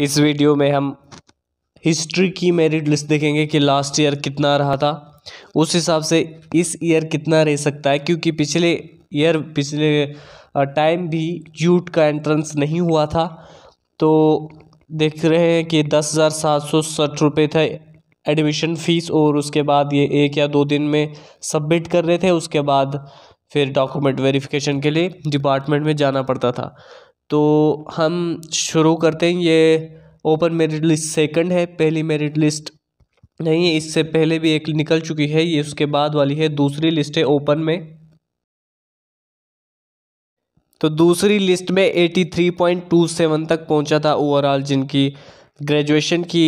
इस वीडियो में हम हिस्ट्री की मेरिट लिस्ट देखेंगे कि लास्ट ईयर कितना रहा था उस हिसाब से इस ईयर कितना रह सकता है क्योंकि पिछले ईयर पिछले टाइम भी यूट का एंट्रेंस नहीं हुआ था तो देख रहे हैं कि दस हज़ार सात सौ सठ रुपये थे एडमिशन फ़ीस और उसके बाद ये एक या दो दिन में सबमिट कर रहे थे उसके बाद फिर डॉक्यूमेंट वेरिफिकेशन के लिए डिपार्टमेंट में जाना पड़ता था तो हम शुरू करते हैं ये ओपन मेरिट लिस्ट सेकंड है पहली मेरिट लिस्ट नहीं है इससे पहले भी एक निकल चुकी है ये उसके बाद वाली है दूसरी लिस्ट है ओपन में तो दूसरी लिस्ट में eighty three point two seven तक पहुंचा था ओवरऑल जिनकी ग्रेजुएशन की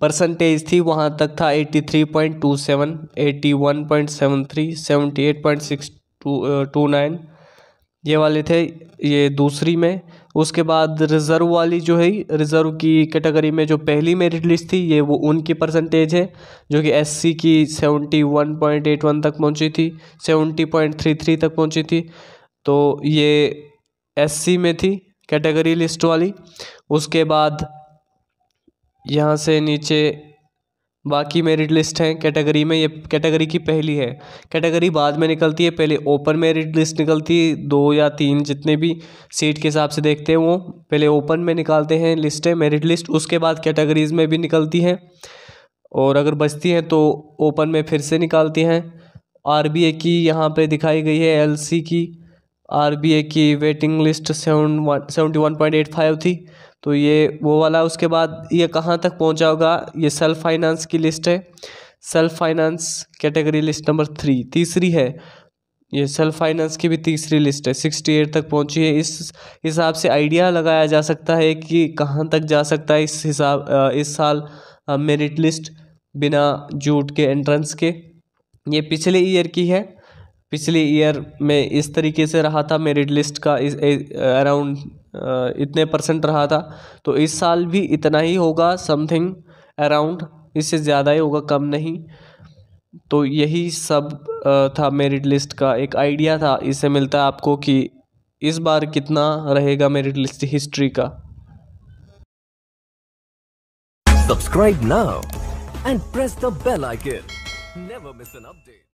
परसेंटेज थी वहाँ तक था three three point point point two seven seven one eight six two nine ये वाले थे ये दूसरी में उसके बाद रिज़र्व वाली जो है रिज़र्व की कैटेगरी में जो पहली मेरिट लिस्ट थी ये वो उनकी परसेंटेज है जो कि एससी की seventy one point eight one तक पहुंची थी सेवेंटी पॉइंट थ्री थ्री तक पहुंची थी तो ये एससी में थी कैटेगरी लिस्ट वाली उसके बाद यहाँ से नीचे बाकी मेरिट लिस्ट हैं कैटेगरी में ये कैटेगरी की पहली है कैटेगरी बाद में निकलती है पहले ओपन मेरिट लिस्ट निकलती है दो या तीन जितने भी सीट के हिसाब से देखते हैं वो पहले ओपन में निकालते हैं लिस्टें मेरिट लिस्ट उसके बाद कैटेगरीज में भी निकलती हैं और अगर बचती हैं तो ओपन में फिर से निकालती हैं आर की यहाँ पर दिखाई गई है एल की आर की waiting list seven one one point eight five थी तो ये वो वाला उसके बाद ये कहाँ तक पहुँचा होगा ये सेल्फ फाइनेंस की लिस्ट है self finance category list number three तीसरी है ये सेल्फ फाइनेंस की भी तीसरी लिस्ट है सिक्सटी एट तक पहुंची है इस हिसाब से आइडिया लगाया जा सकता है कि कहाँ तक जा सकता है इस हिसाब इस साल मेरिट लिस्ट बिना जूट के एंट्रेंस के ये पिछले ईयर की है पिछले ईयर में इस तरीके से रहा था मेरिट लिस्ट का अराउंड इतने परसेंट रहा था तो इस साल भी इतना ही होगा समथिंग अराउंड इससे ज़्यादा ही होगा कम नहीं तो यही सब था मेरिट लिस्ट का एक आइडिया था इससे मिलता है आपको कि इस बार कितना रहेगा मेरिट लिस्ट हिस्ट्री का subscribe now and press the bell icon never miss an update